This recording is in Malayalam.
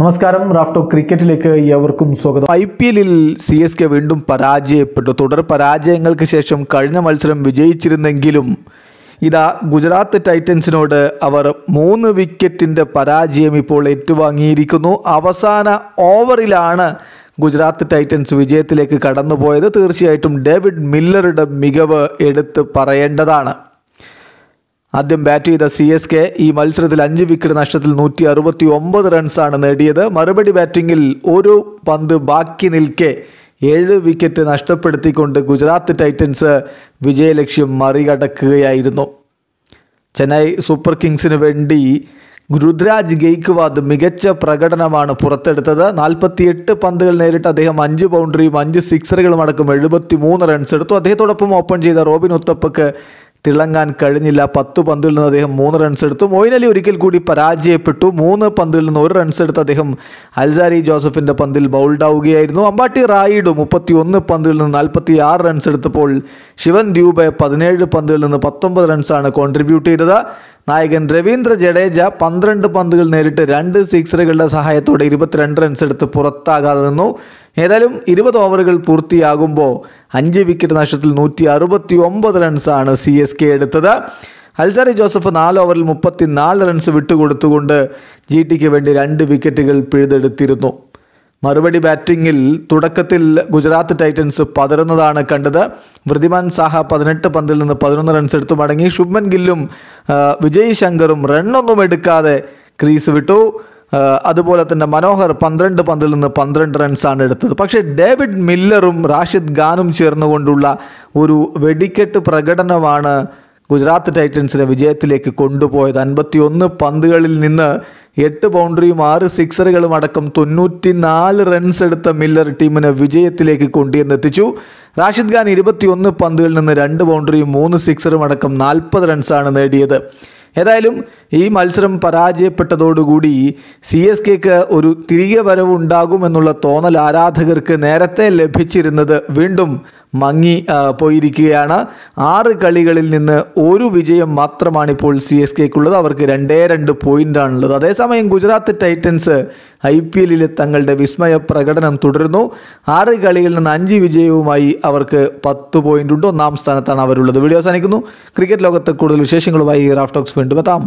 നമസ്കാരം റാഫ്റ്റോ ക്രിക്കറ്റിലേക്ക് ഏവർക്കും സ്വാഗതം ഐ പി എല്ലിൽ സി എസ് കെ വീണ്ടും പരാജയപ്പെട്ടു തുടർ പരാജയങ്ങൾക്ക് ശേഷം കഴിഞ്ഞ മത്സരം വിജയിച്ചിരുന്നെങ്കിലും ഇതാ ഗുജറാത്ത് ടൈറ്റൻസിനോട് അവർ മൂന്ന് വിക്കറ്റിൻ്റെ പരാജയം ഇപ്പോൾ ഏറ്റുവാങ്ങിയിരിക്കുന്നു അവസാന ഓവറിലാണ് ഗുജറാത്ത് ടൈറ്റൻസ് വിജയത്തിലേക്ക് കടന്നുപോയത് തീർച്ചയായിട്ടും ഡേവിഡ് മില്ലറുടെ മികവ് എടുത്ത് പറയേണ്ടതാണ് ആദ്യം ബാറ്റ് ചെയ്ത സി എസ് കെ ഈ മത്സരത്തിൽ അഞ്ച് വിക്കറ്റ് നഷ്ടത്തിൽ നൂറ്റി അറുപത്തി ഒമ്പത് റൺസാണ് നേടിയത് മറുപടി ബാറ്റിംഗിൽ ഒരു പന്ത് ബാക്കി നിൽക്കെ ഏഴ് വിക്കറ്റ് നഷ്ടപ്പെടുത്തിക്കൊണ്ട് ഗുജറാത്ത് ടൈറ്റൻസ് വിജയലക്ഷ്യം മറികടക്കുകയായിരുന്നു ചെന്നൈ സൂപ്പർ കിങ്സിന് വേണ്ടി ഗുരുദ്രാജ് ഗെയ്ക്വാദ് മികച്ച പ്രകടനമാണ് പുറത്തെടുത്തത് നാൽപ്പത്തിയെട്ട് പന്തുകൾ നേരിട്ട് അദ്ദേഹം അഞ്ച് ബൗണ്ടറിയും അഞ്ച് സിക്സറുകളും അടക്കം എഴുപത്തി മൂന്ന് റൺസ് എടുത്തു അദ്ദേഹത്തോടൊപ്പം ഓപ്പൺ ചെയ്ത റോബിൻ ഉത്തപ്പക്ക് തിളങ്ങാൻ കഴിഞ്ഞില്ല പത്ത് പന്തിൽ നിന്ന് അദ്ദേഹം മൂന്ന് റൺസ് എടുത്തു മൊയ്നലി അലി ഒരിക്കൽ കൂടി പരാജയപ്പെട്ടു മൂന്ന് പന്തിൽ നിന്ന് ഒരു റൺസ് എടുത്ത് അദ്ദേഹം അൽസാരി ജോസഫിൻ്റെ പന്തിൽ ബൗൾഡ് ആവുകയായിരുന്നു അമ്പാട്ടി റായിഡു മുപ്പത്തി ഒന്ന് പന്തിൽ നിന്ന് നാൽപ്പത്തി ആറ് റൺസ് എടുത്തപ്പോൾ ശിവൻ ദ്യൂബ പതിനേഴ് പന്തിൽ നിന്ന് പത്തൊമ്പത് റൺസാണ് കോൺട്രിബ്യൂട്ട് ചെയ്തത് നായകൻ രവീന്ദ്ര ജഡേജ പന്ത്രണ്ട് പന്തുകൾ നേരിട്ട് രണ്ട് സിക്സറുകളുടെ സഹായത്തോടെ ഇരുപത്തിരണ്ട് റൺസ് എടുത്ത് പുറത്താകാതെ നിന്നു ഏതായാലും ഇരുപത് ഓവറുകൾ പൂർത്തിയാകുമ്പോൾ അഞ്ച് വിക്കറ്റ് നഷ്ടത്തിൽ നൂറ്റി അറുപത്തി ഒമ്പത് റൺസാണ് സി എസ് കെ എടുത്തത് അൽസാരി ജോസഫ് നാല് ഓവറിൽ മുപ്പത്തി നാല് റൺസ് വിട്ടുകൊടുത്തുകൊണ്ട് ജി ടിക്ക് വേണ്ടി രണ്ട് വിക്കറ്റുകൾ പിഴുതെടുത്തിരുന്നു മറുപടി ബാറ്റിങ്ങിൽ തുടക്കത്തിൽ ഗുജറാത്ത് ടൈറ്റൻസ് പതറുന്നതാണ് കണ്ടത് വൃതിമാൻ സാഹ പതിനെട്ട് പന്തിൽ നിന്ന് പതിനൊന്ന് റൺസ് എടുത്തു മടങ്ങി ശുഭ്മൻ ഗില്ലും വിജയ് ശങ്കറും റണ്ണൊന്നും എടുക്കാതെ ക്രീസ് വിട്ടു അതുപോലെ തന്നെ മനോഹർ പന്ത്രണ്ട് പന്തിൽ നിന്ന് പന്ത്രണ്ട് റൺസാണ് എടുത്തത് പക്ഷേ ഡേവിഡ് മില്ലറും റാഷിദ് ഖാനും ചേർന്നുകൊണ്ടുള്ള ഒരു വെടിക്കെട്ട് പ്രകടനമാണ് ഗുജറാത്ത് ടൈറ്റൻസിനെ വിജയത്തിലേക്ക് കൊണ്ടുപോയത് അൻപത്തിയൊന്ന് പന്തുകളിൽ നിന്ന് എട്ട് ബൗണ്ടറിയും ആറ് സിക്സറുകളും അടക്കം തൊണ്ണൂറ്റി നാല് റൺസ് എടുത്ത മില്ലർ ടീമിനെ വിജയത്തിലേക്ക് കൊണ്ടുവന്നെത്തിച്ചു റാഷിദ് ഖാൻ ഇരുപത്തിയൊന്ന് പന്തുകളിൽ നിന്ന് രണ്ട് ബൗണ്ടറിയും മൂന്ന് സിക്സറും അടക്കം നാൽപ്പത് റൺസാണ് നേടിയത് ഏതായാലും ഈ മത്സരം പരാജയപ്പെട്ടതോടുകൂടി സി എസ് കെക്ക് ഒരു തിരികെ വരവുണ്ടാകുമെന്നുള്ള തോന്നൽ ആരാധകർക്ക് നേരത്തെ ലഭിച്ചിരുന്നത് വീണ്ടും മങ്ങി പോയിരിക്കുകയാണ് ആറ് കളികളിൽ നിന്ന് ഒരു വിജയം മാത്രമാണ് ഇപ്പോൾ സി എസ് കെക്കുള്ളത് അവർക്ക് രണ്ടേ രണ്ട് ആണുള്ളത് അതേസമയം ഗുജറാത്ത് ടൈറ്റൻസ് ഐ പി എല്ലിൽ തങ്ങളുടെ വിസ്മയ പ്രകടനം തുടരുന്നു ആറ് കളിയിൽ നിന്ന് അഞ്ച് വിജയവുമായി അവർക്ക് പത്ത് പോയിന്റ് ഉണ്ട് ഒന്നാം സ്ഥാനത്താണ് അവരുള്ളത് വീഡിയോ അവസാനിക്കുന്നു ക്രിക്കറ്റ് ലോകത്തെ കൂടുതൽ വിശേഷങ്ങളുമായി റാഫ്റ്റോക്സ് വീണ്ടും എത്താം